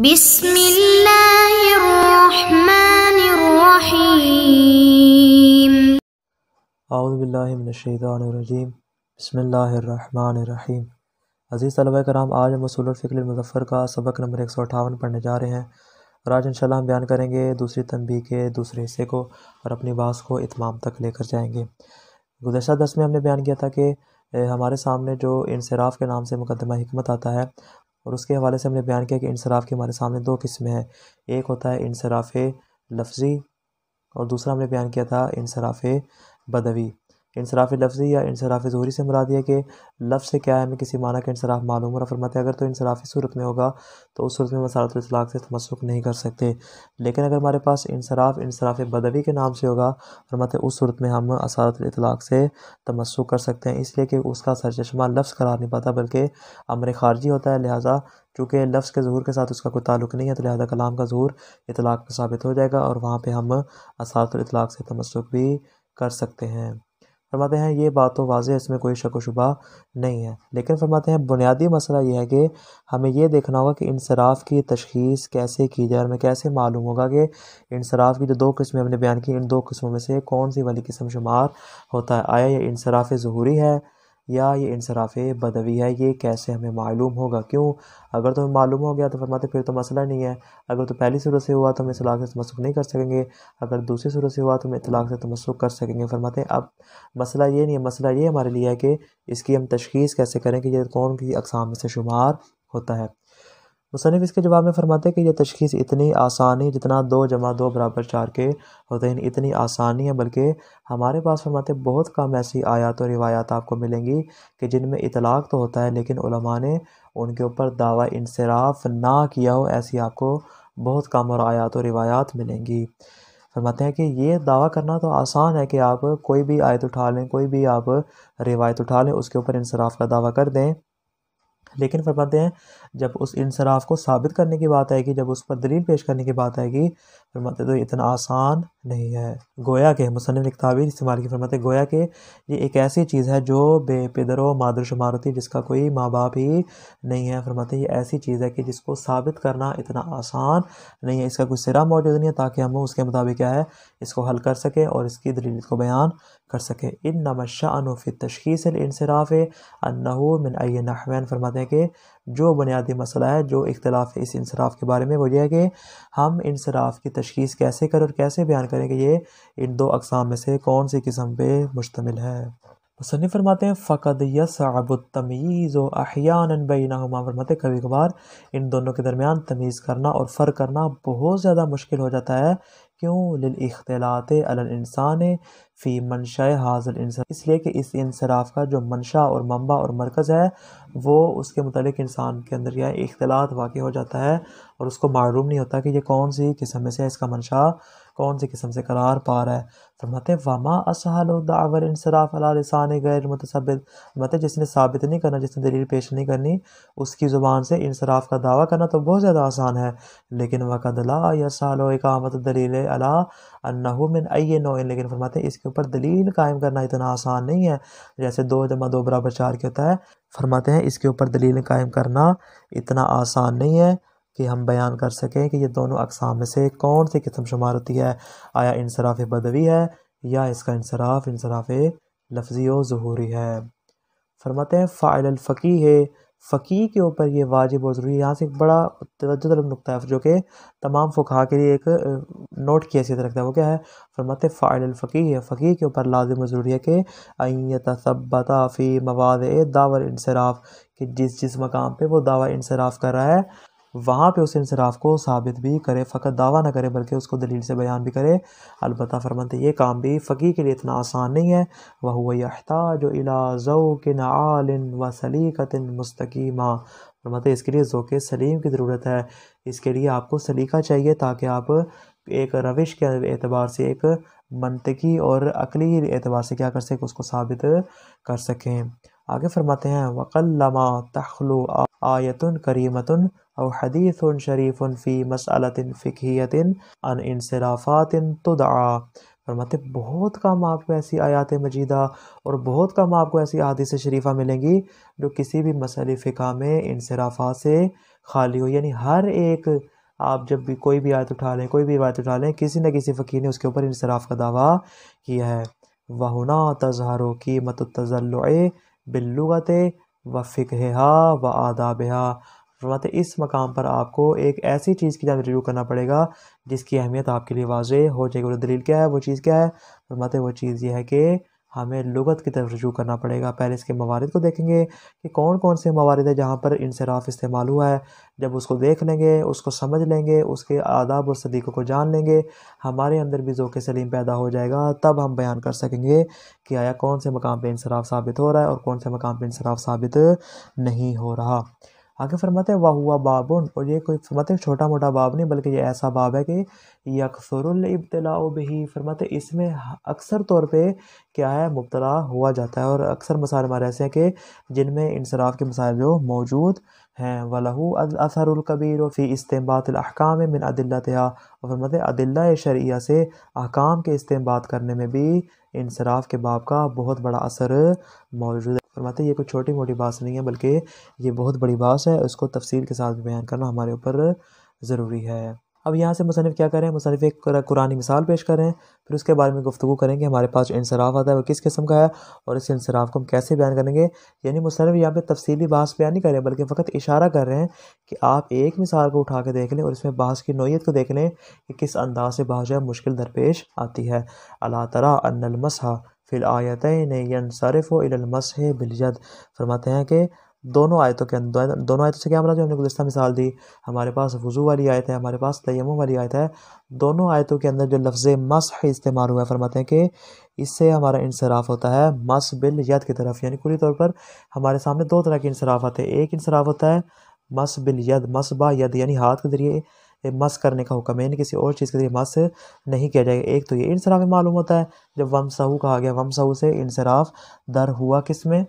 بسم الله الرحمن الرحيم أعوذ بالله من الشيطان الرجيم بسم الله अज़ीज़ तलबा कराम आज हम असूल फ़िक्र का सबक नंबर एक सौ अठावन पढ़ने जा रहे हैं और आज इंशाल्लाह हम बयान करेंगे दूसरी तनबी के दूसरे हिस्से को और अपनी बास को इतमाम तक लेकर जाएंगे गुजशत दस में हमने बयान किया था कि हमारे सामने जो इंसराफ़ के नाम से मुकदमा हमत आता है और उसके हवाले से हमने बयान किया कि इंसराफ़ के हमारे सामने दो किस्में हैं एक होता है इंसराफ़ लफ्ज़ी और दूसरा हमने बयान किया था इंसराफ़ बदवी इंसराफ़ लफ्ज़ी या इंसराफ़ ज़हरी से मुराद दिया कि लफ्ज़ से क्या है हमें किसी माना का इंसराफ़ मालूम और फरमाते अगर तो इंसराफ़ी सूरत में होगा तो उस सूरत में मसालत इतलाक़ से तमसुक नहीं कर सकते लेकिन अगर हमारे पास इंसराफ़ इंसराफ़ बदवी के नाम से होगा फरमाते उस सूरत में हम असालत अतलाक़ से तमसुक कर सकते हैं इसलिए कि उसका सरचमा लफ्ज़ करार नहीं पाता बल्कि अमर खारजी होता है लिहाजा चूँकि लफ्ज़ के ज़हूर के साथ उसका कोई ताल्लुक नहीं है तो लिहाजा कलाम का ज़हूर इतलाक़ पर साबित हो जाएगा और वहाँ पर हम असालत अतलाक़ से तमसुक भी कर सकते हैं फरमाते हैं ये बात तो वाज इसमें कोई शक शुबा नहीं है लेकिन फरमाते हैं बुनियादी मसला ये है कि हमें यह देखना होगा कि इंसराफ़ की तशखीस कैसे की जाए और हमें कैसे मालूम होगा कि इंसराफ़ की जो दो किस्में हमने बयान की इन दो किस्मों में से कौन सी वाली किस्म शुमार होता है आया ये इंसराफ़ ज़हूरी है या ये इंसराफ़ बदवी है ये कैसे हमें मालूम होगा क्यों अगर तो मालूम हो गया तो फरमाते फिर तो मसला नहीं है अगर तो पहली सूरत से हुआ तो हमें तलाक से तमस्क नहीं कर सकेंगे अगर दूसरी सूरत से हुआ तो हमें तलाक से तमसुख़ कर सकेंगे फरमाते अब मसला ये नहीं है मसला ये हमारे लिए है कि इसकी हम तशखीस कैसे करें कि ये कौन की अकसाम में से शुमार होता है मुसनफ़ इसके जवाब में फरमाते हैं कि यह तशखीस इतनी आसानी जितना दो जमा दो बराबर चार के होते हैं इतनी आसानी है बल्कि हमारे पास फरमाते बहुत कम ऐसी आयात और रिवायात आपको मिलेंगी कि जिनमें इतलाक़ तो होता है लेकिन ने उनके ऊपर दावा इंसराफ ना किया हो ऐसी आपको बहुत कम और आयात और रिवायात मिलेंगी फरमाते हैं कि ये दावा करना तो आसान है कि आप कोई भी आयत उठा लें कोई भी आप रिवायत उठा लें उसके ऊपर इंसराफ का दावा कर दें लेकिन फरमाते हैं जब उस इंसराफ को साबित करने की बात आएगी जब उस पर दलील पेश करने की बात आएगी फरमाते तो इतना आसान नहीं है गोया के मुसनफ़ किताबी इस्तेमाल की फरमाते गोया के ये एक ऐसी चीज़ है जो बेपिदर व मादर शुमार होती जिसका कोई माँ बाप ही नहीं है फरमाते ये ऐसी चीज़ है कि जिसको साबित करना इतना आसान नहीं है इसका कोई सिरा मौजूद नहीं है ताकि हम उसके मुताबिक क्या है इसको हल कर सकें और इसकी दलील को बयान कर सकें इन नमशा अनफ़ी तशखीस इनसराफ़ अनहू मिन नहवैन फरमाते हैं कि जो बुनियादी मसला है जो इख्तलाफ है इस इंसराफ के बारे में वो ये है कि हम इंसराफ की तशखीस कैसे करें और कैसे बयान करें कि ये इन दो अकसाम में से कौन सी किस्म पे मुश्तमिल है मुसनफ़ फरमाते हैं फ़कद यसबतमीज़ अहियान हम फरमाते कभी कभार इन दोनों के दरमियान तमीज़ करना और फ़र्क करना बहुत ज़्यादा मुश्किल हो जाता है क्यों लिलख्तलात इंसान फ़ी मनशा हाजिल इंसान इसलिए कि इस इंसराफ का जो मनशा और मम्बा और मरकज़ है वो उसके मतलब इंसान के अंदर यह इख्तलात वाक़ हो जाता है और उसको मालूम नहीं होता कि यह कौन सी किस्म से इसका मनशा कौन सी किस्म से करार पा रहा है फरमाते वामा असहलदावर इंसराफ़ अलासान गैर मतसबिद मत जिसने साबित नहीं करना जिसने दलील पेश नहीं करनी उसकी ज़ुबान से इंसराफ़ का दावा करना तो बहुत ज़्यादा आसान है लेकिन वक़दला यसालो आमत दलील अला अन्नामिन नो इन लेकिन फरमाते इसके ऊपर दलील कायम करना इतना आसान नहीं है जैसे दो जमा दो बराबर चार के होता है फरमाते हैं इसके ऊपर दलील कायम करना इतना आसान नहीं है कि हम बयान कर सकें कि ये दोनों अकसाम में से कौन सी किस्म शुमार होती है आया इंसराफ बदवी है या इसका इंसराफ इंसराफ लफजी व जहूरी है फरमाते हैं फ़ाइल फ़की है फ़की के ऊपर ये वाजिब और ज़रूरी यहाँ से एक बड़ा तवज्जो तलब नुकता है जो कि तमाम फुका के लिए एक नोट की हैसियत रखता है वो क्या है फरमाते फ़ाइल फ़की है फ़की के ऊपर लाजिम और ज़रूरी है कि अयत तसबता फ़ी मवाद दावर इंसराफ कि जिस जिस मकाम पर वो दावा इंसराफ कर रहा है वहाँ पे उस इंसराफ को साबित भी करे फ़कत दावा ना करे बल्कि उसको दलील से बयान भी करे अलबत् फरमाते ये काम भी फ़कीर के लिए इतना आसान नहीं है वह हुआ यहताज इलाज़न आलिन व सलीकतिन मुस्तकीमा फरमाते इसके लिए ज़ोक़ सलीम की ज़रूरत है इसके लिए आपको सलीका चाहिए ताकि आप एक रविश के एतबार से एक मनतकी और अकली एतबार से क्या कर सकें उसको साबित कर सकें आगे फरमाते हैं वक़ल तखलु आयतन करीमतन अव हदीस शरीफ़ फ़ी मसलतिन फ़िकियतिन अन इनसराफ़ातिन तुदआ फरमाते बहुत कम आपको ऐसी आयात मजीदा और बहुत कम आपको ऐसी अहादीस शरीफ़ा मिलेंगी जो किसी भी मसल फ़िका में इनसराफ़ा से खाली हो यानी हर एक आप जब भी कोई भी आयत उठा लें कोई भी रिवायत उठा लें किसी न किसी फ़कीर ने उसके ऊपर इंसराफ़ का दावा किया है वहुना तजहरो की मतल बिल्लुगत व फ़िकहा व आदाबहा फरमाते तो इस मकाम पर आपको एक ऐसी चीज़ की जानब रिव्यू करना पड़ेगा जिसकी अहमियत आपके लिए वाज हो जाएगी और दलील क्या है वो चीज़ क्या है फरमाते तो वो चीज़ ये है कि हमें लुगत की तरफ रजू करना पड़ेगा पहले इसके मवारद को देखेंगे कि कौन कौन से मवारद हैं जहाँ पर इंसराफ इस्तेमाल हुआ है जब उसको देख लेंगे उसको समझ लेंगे उसके आदाब और सदीक़ों को जान लेंगे हमारे अंदर भी जोक़ सलीम पैदा हो जाएगा तब हम बयान कर सकेंगे कि आया कौन से मकाम पर इंसराफ साबित हो रहा है और कौन से मकाम पर इंसराफ साबित नहीं हो रहा आगे फरमाते वाह हुआ बाबुन और ये कोई फरमाते छोटा मोटा बाब नहीं बल्कि ये ऐसा बाब है कि यकसरुल इब्तला बही फरमाते इसमें अक्सर तौर पे क्या है मुबतला हुआ जाता है और अक्सर मसाले हमारे ऐसे हैं कि जिनमें इंसराफ के मसाले जो मौजूद हैं वलहू असरकबीर और फ़ी इस्तेबातकाम मिन अदिल्ला और फरमाते अदिल्ला शरिया से अहकाम के इस्तेमाल करने में भी इंसराफ के बाब का बहुत बड़ा असर मौजूद है फरमाते हैं ये कोई छोटी मोटी बात नहीं है बल्कि ये बहुत बड़ी बात है इसको तफसील के साथ भी बयान करना हमारे ऊपर ज़रूरी है अब यहाँ से मुसनफ़ क्या करें मुसनफ़ एक कुरानी मिसाल पेश करें फिर उसके बारे में गुफ्तु करेंगे हमारे पास जो इंसराफ आता है वो किस किस्म का है और इस इंसराफ को हम कैसे बयान करेंगे यानी मुसनफ़ यहाँ पे तफसली बहस बयान नहीं करें बल्कि फ़क्त इशारा कर रहे हैं कि आप एक मिसाल को उठा के देख लें और इसमें बहस की नोयत को देख लें कि किस अंदाज से बहस जो है मुश्किल दरपेश आती है अल्लाह तला अनमसा फ़िलआयतन यनसरफ़ इलमसह बिलजद फरमाते हैं कि दोनों आयतों के अंदर दोनों आयतों से क्या मतलब जो हमने गुलस्ता मिसाल दी हमारे पास वज़ू वाली आयत है हमारे पास तयम वाली आयत है दोनों आयतों के अंदर जो लफ्ज़ मस इस्तेमाल हुआ है फरमाते हैं कि इससे हमारा इंसराफ होता है मस बिल यद की तरफ यानी पूरी तौर पर हमारे सामने दो तरह के इंसराफ आते हैं एक इंसराफ होता है मस बिल यद मस बा यद यानी हाथ के ज़रिए मस करने का हुक्म है यानी किसी और चीज़ के लिए मस नहीं किया जाएगा एक तो ये इंसराफ मालूम होता है जब वमसहू कहा गया वमसहू से इंसराफ दर हुआ किस में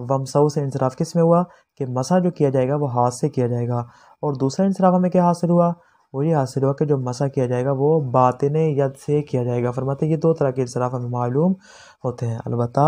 साहू से इंसराफ किस में हुआ कि मसा जो किया जाएगा वो हाथ से किया जाएगा और दूसरा इंसराफ हमें क्या हासिल हुआ और ये हासिल कि जो मसा किया जाएगा वो बातिन यद से किया जाएगा फरमाते ये दो तरह के इंसराफ हमें मालूम होते हैं अलबत्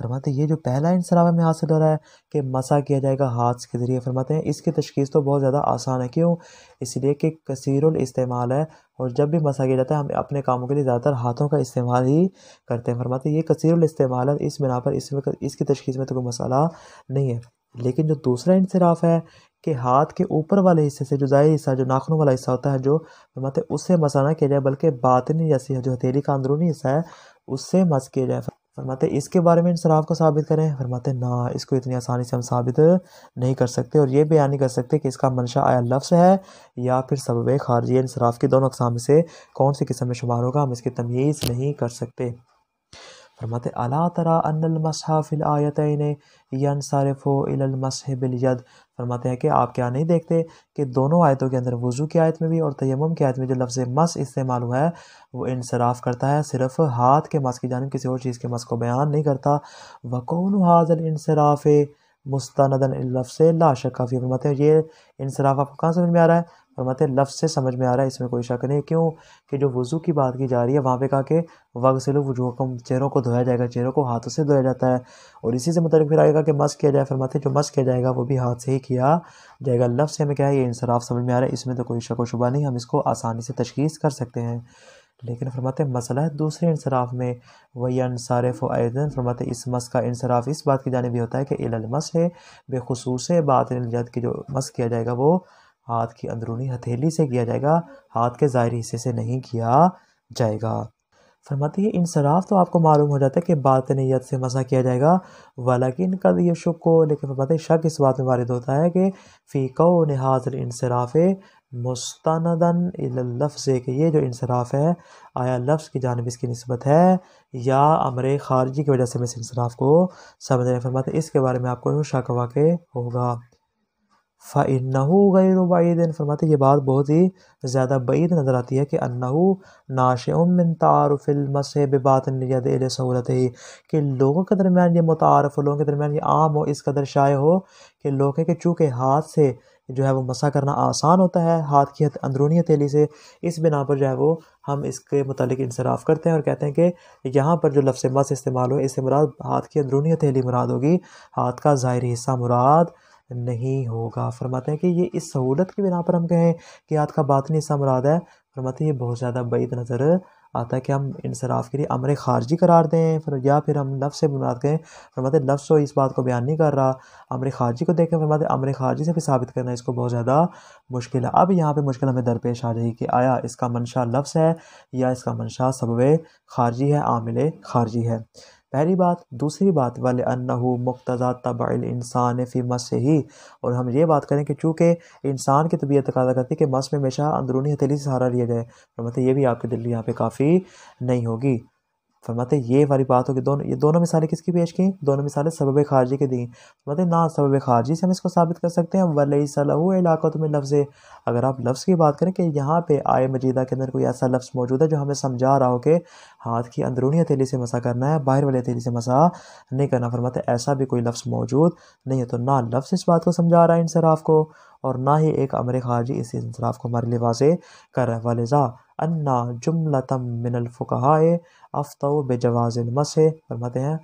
फरमाते ये जो पहला इंसराफ हमें हासिल हो रहा है कि मसा किया जाएगा हाथ के ज़रिए फरमाते हैं इसकी तशखीस तो बहुत ज़्यादा आसान है क्यों इसलिए कि कसर इस्तेमाल है और जब भी मसा किया जाता है हम अपने कामों के लिए ज़्यादातर हाथों का इस्तेमाल ही करते हैं फरमाते ये कसर इस्तेमाल है इस बिना पर इसमें इसकी तशखीस में तो कोई मसाला नहीं है लेकिन जो दूसरा इंसराफ है कि हाथ के ऊपर वाले हिस्से से जो जाहिर हिस्सा जो नाखनों वाला हिस्सा होता है जो फरमाते हैं उससे मसा ना किया जाए बल्कि बातनी जैसी जो हथेली का अंदरूनी हिस्सा है उससे मस किया जाए फरमाते इसके बारे में इंसराफ को साबित करें फरमाते ना इसको इतनी आसानी से हम साबित नहीं कर सकते और ये बयान नहीं कर सकते कि इसका मंशा आया लफ्स है या फिर सबब खारजी इंसराफ की दोनों अकसाम से कौन सी किस्म में शुमार होगा हम इसकी तमीज़ नहीं कर सकते फरमाते अला तरा अनल मसहाफ़िल आयतन यन सारफ़ फरमाते हैं कि आप क्या नहीं देखते कि दोनों आयतों के अंदर वज़ू की आयत में भी और तयम की आयत में जो लफ्ज़ मस इस्तेमाल हुआ है वो इंसराफ़ करता है सिर्फ हाथ के मस की जानब किसी और चीज़ के मस को बयान नहीं करता वक़ोन हाजल इनसराफ़ मुस्तानदन लफ्स से ला शक काफ़ी फरमाते हैं ये इंसराफ आपको कहाँ समझ में आ रहा है फरमाते हैं लफ्ज़ से समझ में आ रहा है इसमें कोई शक नहीं क्यों कि जो वज़ू की बात की जा रही है वहाँ पे कहा कि वगसिलु वजूहकम चेहरों को धोया जाएगा चेहरों को हाथों से धोया जाता है और इसी से मतलब फिर आएगा कि मस किया जाए फरमाते जो मस किया जाएगा वो भी हाथ से ही किया जाएगा लफ्स से हमें क्या है ये इंसराफ समझ में आ रहा है इसमें तो कोई शक व शुबा नहीं हम इसको आसानी से तशखीस कर सकते हैं लेकिन फरमाते मसला है दूसरे इंसराफ में वही अनसारफ़ आयदन फरमाते इस मस का इंसराफ इस बात की जानबी होता है कि एलमस है बेखसूस बात की जो मस किया जाएगा वो हाथ की अंदरूनी हथेली से किया जाएगा हाथ के ज़ाहिर हिस्से से नहीं किया जाएगा फरमाते ये इंसराफ तो आपको मालूम हो जाता है कि बात नीयत से मसा किया जाएगा कि इनका ये शक को लेकिन फरमाते शक इस बात में वारद होता है कि फ़ीको नहाजर इंसराफ़ मुस्तानदन लफ्ज़ के ये जो इंसराफ़ है आया लफ्ज़ की जानब इसकी नस्बत है या अमर खारजी की वजह से मैं इस इंसराफ़ को समझ फरमाते हैं इसके बारे में आपको शक वाक़ होगा फ़ानहू गई दिन फरमाते ये बात बहुत ही ज़्यादा बैद नज़र आती है कि अन्नहू नाश उमिन तारफ़िलमसब बातन सहूलत ही कि लोगों के दरमियान ये मुतारफ़ लोगों के दरमियान ये आम हो इस कदर शाये हो कि लोग के चूँकि हाथ से जो है वो मसा करना आसान होता है हाथ की अंदरूनी हथेली से इस बिना पर जो है वो हम इसके मतलब इंसराफ़ करते हैं और कहते हैं कि यहाँ पर जो लफ्स मस इस्तेमाल हो इससे मुराद हाथ की अंदरूनी हथेली मुराद होगी हाथ का ज़ाहरी हिस्सा मुराद नहीं होगा फरमाते हैं कि ये इस सहूलत की बिना पर हम कहें कि हाथ का बातनी हिस्सा मुराद है फरमाते हैं ये बहुत ज़्यादा बैद नज़र आता है कि हम इंसराफ़ के लिए अमर खारजी करार दें फिर या फिर हम लफ्ज़ से बुनियाद करें फरमाते लफ्स तो इस बात को बयान नहीं कर रहा अमर खारजी को देखें फरमाते अमर खारजी से भी साबित करना इसको बहुत ज़्यादा मुश्किल है अब यहाँ पर मुश्किल हमें दरपेश आ जाएगी कि आया इसका मंशा लफ्स है या इसका मनशा सबब खारजी है आमिल खारजी है पहली बात दूसरी बात वाले अन्नहु मुक्तजा तबाइल इंसान फ़ी मस से ही और हम ये बात करें कि चूँकि इंसान की तबीयत तकाजा करती है कि मस में हमेशा अंदरूनी हथेली से सहारा लिया जाए और तो मतलब ये भी आपके दिल यहाँ पे काफ़ी नहीं होगी फरमाते ये वाली बात होगी दोनों ये दोनों मिसालें किसकी पेश की दोनों मिसालें सबब खारजी की दी फरमाते ना सबब खारजी से हम इसको साबित कर सकते हैं वलई सलहू इलाकों में लफ्ज़ अगर आप लफ्ज़ की बात करें कि यहाँ पे आए मजीदा के अंदर कोई ऐसा लफ्ज़ मौजूद है जो हमें समझा रहा हो कि हाथ की अंदरूनी हथेली से मसा करना है बाहर वाली हथेली से मसा नहीं करना फरमाते ऐसा भी कोई लफ्ज़ मौजूद नहीं है तो ना लफ्ज़ इस बात को समझा रहा है इंसराफ को और ना ही एक अमर खारजी इस इंसराफ को हमारे लिए वाजे कर रहा है वालजा अन्ना जुमलतम मिनल अफ्त बेजवाज है फरमाते हैं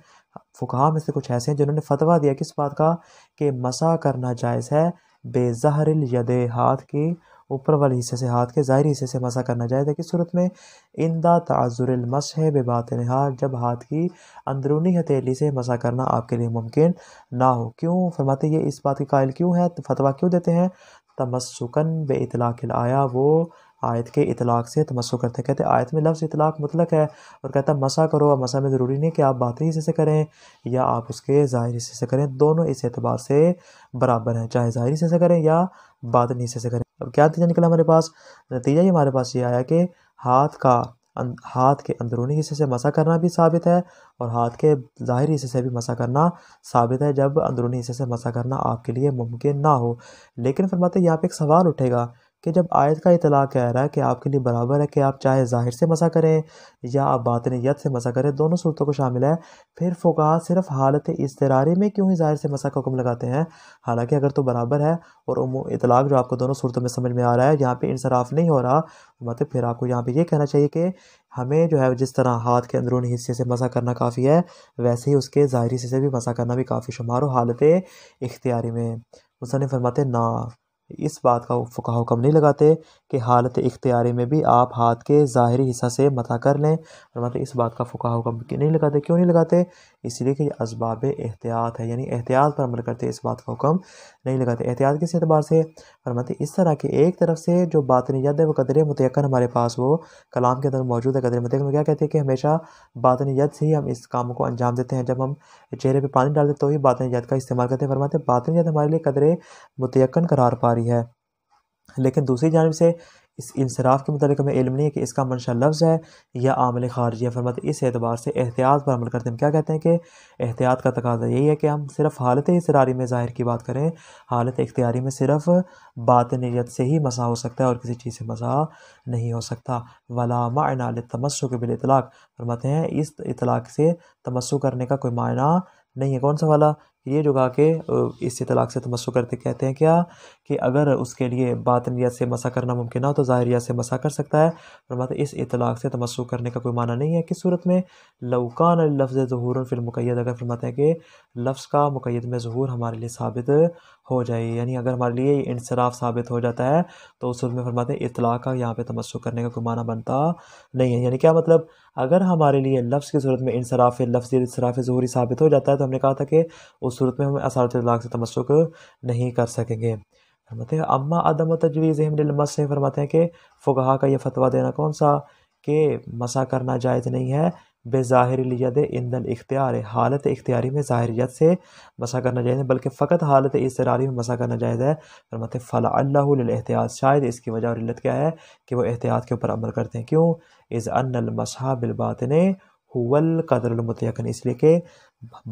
फ़ुकाहा में से कुछ ऐसे हैं जिन्होंने फतवा दिया किस बात का कि मसा करना जायज़ है बेजहर यदे हाथ की ऊपर वाले हिस्से से हाथ के ज़ाहिर हिस्से से मसा करना जायज़ है किस सूरत में इंदा है बेबात हाथ जब हाथ की अंदरूनी हथेली से मसा करना आपके लिए मुमकिन ना हो क्यों फरमाते ये इस बात के कायल क्यों है तो फतवा क्यों देते हैं तमसुकन बे इतलाक़िल आया वो आयत के इतलाक़ से तमस्सु करते कहते आयत में लफ्ज़ इतलाक़ मुतलक है और कहता है मसा करो और मसा में ज़रूरी नहीं कि आप बातरी हिस्से से करें या आप उसके ज़ाहिर हिस्से से करें दोनों इस एतबार से बराबर हैं चाहे ज़ाहिर हिस्से से करें या बातनी हिस्से से करें अब क्या नतीजा निकला हमारे पास नतीजा ये हमारे पास ये आया कि हाथ का अं-, हाथ के अंदरूनी हिस्से से मसा करना भी साबित है और हाथ के ज़ाहिर हिस्से से भी मसा करना साबित है जब अंदरूनी हिस्से से मसा करना आपके लिए मुमकिन ना हो लेकिन फरमाते यहाँ पे एक सवाल उठेगा कि जब आयत का इतला कह रहा है कि आपके लिए बराबर है कि आप चाहे ज़ाहिर से मसा करें या आप बातिन यद से मसा करें दोनों सूरतों को शामिल है फिर फोका सिर्फ हालत इसतरारी में क्यों ही ज़ाहिर से मसा का हुक्म लगाते हैं हालांकि अगर तो बराबर है और इतलाक जो आपको दोनों सूरतों में समझ में आ रहा है यहाँ पर इंसराफ नहीं हो रहा मतलब फिर आपको यहाँ पर यह कहना चाहिए कि हमें जो है जिस तरह हाथ के अंदरूनी हिस्से से मसा करना काफ़ी है वैसे ही उसके ज़ाहरी हिस्से से भी मसा करना भी काफ़ी शुमार हो हालत इख्तियारी में मुसन फरमाते ना इस बात का फ़ुका हुक्म नहीं लगाते कि हालत इख्तियारी में भी आप हाथ के ज़ाहरी हिस्सा से मथा कर लें और मतलब इस बात का फ़ुका हुक्म नहीं लगाते क्यों नहीं लगाते इसलिए कि इसबाब एहतियात है यानी एहतियात पर अमल करते इस बात का हुक्म नहीं लगाते एहतियात किस एतबार से फरमाते मतलब इस तरह के एक तरफ से जो बात यद है वो कदर मतयन हमारे पास वो कलाम के अंदर मौजूद है कदर मतयन में क्या कहते हैं कि हमेशा बात यद से ही हम इस काम को अंजाम देते हैं जब हम चेहरे पर पानी डालते तो ही बात यद का इस्तेमाल करते हैं फरमाते मतलब बात यद हमारे लिए कदर मतयन करार पा रही है लेकिन दूसरी जानब से इस इंसराफ़ के मतलब हमें इल्म नहीं है कि इसका मंशा लफ्ज़ है या आमिल खारजी है फरमाते इस एतबार से एहतियात पर अमल करते हैं क्या कहते हैं कि एहतियात का तकाजा यही है कि हम सिर्फ हालत इसरारी में ज़ाहिर की बात करें हालत इख्तियारी में सिर्फ बात नीयत से ही मसा हो सकता है और किसी चीज़ से मसा नहीं हो सकता वला माना तमस्ु के बिल इतलाक़ फरमाते हैं इस इतलाक़ से तमस्ु करने का कोई मायना नहीं है कौन सा वाला ये जुगा के इससे तलाक से तमस्सु करते कहते हैं क्या कि अगर उसके लिए बातनियत से मसा करना मुमकिन हो तो ज़ाहरियत से मसा कर सकता है फरमाते इस इतलाक़ से तमस्व करने का कोई माना नहीं है किस सूरत में लवकान लफ्ज़ ूर फिल मुकैद अगर फरमाते हैं कि लफ्ज़ का मुकैद में ूर हमारे लिए साबित हो जाए यानी अगर हमारे लिए इंसराफ साबित हो जाता है तो उस में फरमाते हैं इतला का यहाँ पे तमस्सु करने का कोई माना बनता नहीं है यानी क्या मतलब अगर हमारे लिए लफ्ज़ की सूरत में इंसराफ लफ्ज़ इंसराफ जहूरी साबित हो जाता है तो हमने कहा था कि उस सूरत में हम असार इतलाक से तमस्सुक नहीं कर सकेंगे फरमाते हैं अम्मा आदम तजवीज़ हमस से फरमाते हैं कि फ़ुगहा का यह फतवा देना कौन सा कि मसा करना जायज़ नहीं है बेज़ाहरीत ईंधन इख्तियार हालत इख्तियारी में ज़ाहरीत से मसा करना जायज़ है बल्कि फ़कत हालत इसरारी में मसा करना जायज़ है फरमत फ़ला शायद इसकी वजह और इल्लत क्या है कि वह एहतियात के ऊपर अमल करते हैं क्यों इज़ अनमसा बिलबातन हुवल कदरमतयकन इसलिए कि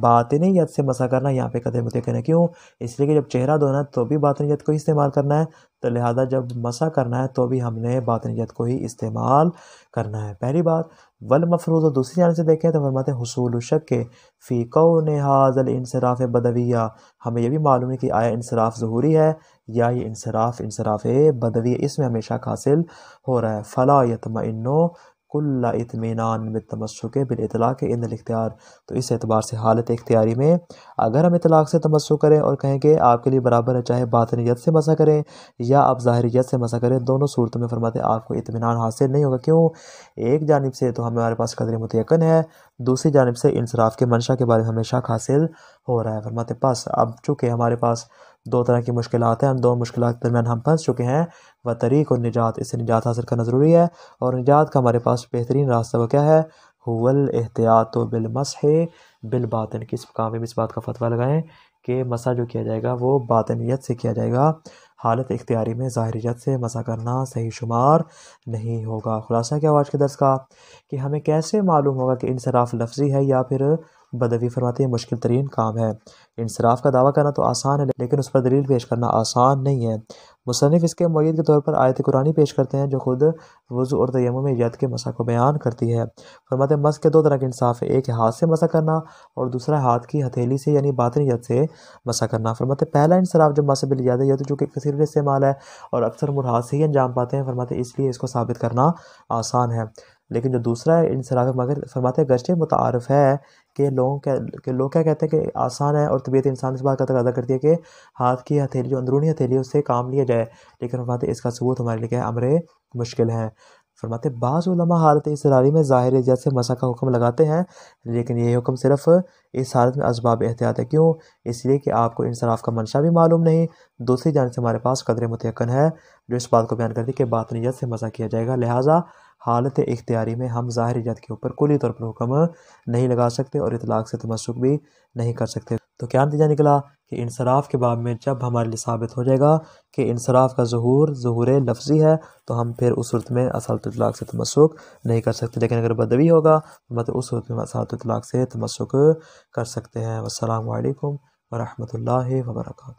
बातनी यद से मसा करना यहाँ पे कदर मुतयकन है क्यों इसलिए कि जब चेहरा धोना तो भी बातनी यद को इस्तेमाल करना है तो लिहाजा जब मसा करना है तो भी हमने बातनीत को ही इस्तेमाल करना है पहली बात वल मफरूज और दूसरी जान से देखें तो फरमाते हसूल शक के फ़ीको ने हाजल इनसराफ़ बदविया हमें यह भी मालूम है कि आया इनसराफ ज़हूरी है या ये इनसराफ इनसराफ बदवी इसमें हमेशा हासिल हो रहा है फ़ला यतमनो कुल्ला इतमान बतमसक बिलतलाक़ इन इख्तियार तो इस एतबार से हालत इख्तियारी में अगर हम इतलाक़ से तमसक करें और कहें कि आपके लिए बराबर है चाहे बातनीत से मसा करें या आप ज़ाहरीत से मसा करें दोनों सूरतों में फरमाते आपको इतमान हासिल नहीं होगा क्यों एक जानब से तो हमारे पास कदर मतयन है दूसरी जानब से इंसराफ़ के मंशा के बारे में हमें शक हासिल हो रहा है फरमाते पास अब चूँकि हमारे पास दो तरह की मुश्किल हैं हम दो मुश्किल के दरमियान हम फंस चुके हैं व तरीक और निजात इससे निजात हासिल करना ज़रूरी है और निजात का हमारे पास बेहतरीन रास्ता वो क्या है हुवल एहतियात बिलमस बिलबातन किस काम में इस बात का फतवा लगाएं कि मसा जो किया जाएगा वो बातनीत से किया जाएगा हालत इख्तियारी में ज़ाहरीत से मसा करना सही शुमार नहीं होगा खुलासा क्या हुआ आज के दर्स का कि हमें कैसे मालूम होगा कि इंसराफ लफ्जी है या फिर बदवी फरमाते हैं मुश्किल तरीन काम है इंसराफ का दावा करना तो आसान है लेकिन उस पर दलील पेश करना आसान नहीं है मुसनफ़ इसके मैद के तौर पर आयत कुरानी पेश करते हैं जो खुद वज़ू और तयम में यद के मसा को बयान करती है फरमाते मस के दो तरह के इंसाफ है एक हाथ से मसा करना और दूसरा हाथ की हथेली से यानी बातन यद से मसा करना फरमाते पहला इंसराफ जो मस बिल याद है यद जो कि इस्तेमाल है और अक्सर मुरहा से ही अंजाम पाते हैं फरमाते इसलिए इसको साबित करना आसान है लेकिन जो दूसरा इंसराफ मगर फरमाते गश्ते मुतारफ़ है कि लोगों क्या लोग क्या कहते हैं कि आसान है और तबीयत इंसान इस बात का अदा करती है कि हाथ की हथेली जो अंदरूनी हथेली उससे काम लिया जाए लेकिन फरमाते इसका सबूत हमारे लिए अमरे मुश्किल हैं फरमाते बाज़ा हालत इस लारी में ज़ाहिर जैसे मसा का हुक्म लगाते हैं लेकिन ये हुक्म सिर्फ इस हालत में इसबाब एहतियात है क्यों इसलिए कि आपको इंसराफ का मंशा भी मालूम नहीं दूसरी जान से हमारे पास कदर मतयकन है जो इस बात को बयान करती है कि बात नियत से मसा किया जाएगा लिहाजा हालत इख्तियारी में हम ज़ाहिर जद के ऊपर कुली तौर पर हुक्म नहीं लगा सकते और इतलाक़ से तमसक भी नहीं कर सकते तो क्या नतीजा निकला कि इंसराफ़ के बाब में जब हमारे लिए साबित हो जाएगा कि इंसराफ़ का जहूर जहूर लफ्ज़ी है तो हम फिर उस सूरत में तलाक से तमसक नहीं कर सकते लेकिन अगर बदवी होगा तो मतलब उस सूरत में तलाक से तमसक कर सकते हैं वालकम वरहमल वर्का